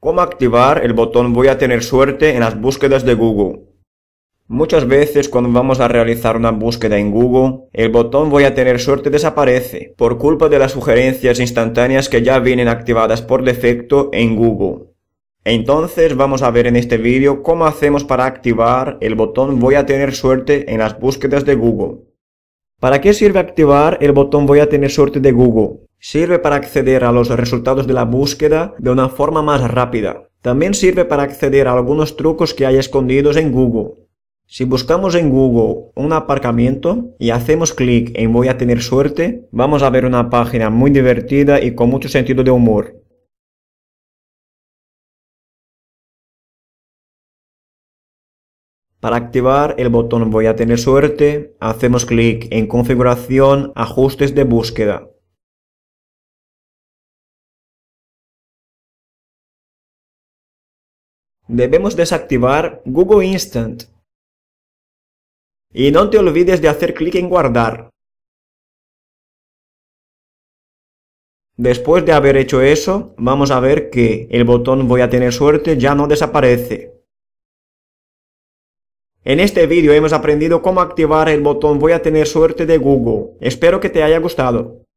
Cómo activar el botón voy a tener suerte en las búsquedas de Google. Muchas veces cuando vamos a realizar una búsqueda en Google, el botón voy a tener suerte desaparece por culpa de las sugerencias instantáneas que ya vienen activadas por defecto en Google. Entonces vamos a ver en este vídeo cómo hacemos para activar el botón voy a tener suerte en las búsquedas de Google. ¿Para qué sirve activar el botón voy a tener suerte de Google? Sirve para acceder a los resultados de la búsqueda de una forma más rápida. También sirve para acceder a algunos trucos que hay escondidos en Google. Si buscamos en Google un aparcamiento y hacemos clic en Voy a tener suerte, vamos a ver una página muy divertida y con mucho sentido de humor. Para activar el botón Voy a tener suerte, hacemos clic en Configuración, Ajustes de búsqueda. debemos desactivar Google Instant. Y no te olvides de hacer clic en guardar. Después de haber hecho eso, vamos a ver que el botón voy a tener suerte ya no desaparece. En este vídeo hemos aprendido cómo activar el botón voy a tener suerte de Google. Espero que te haya gustado.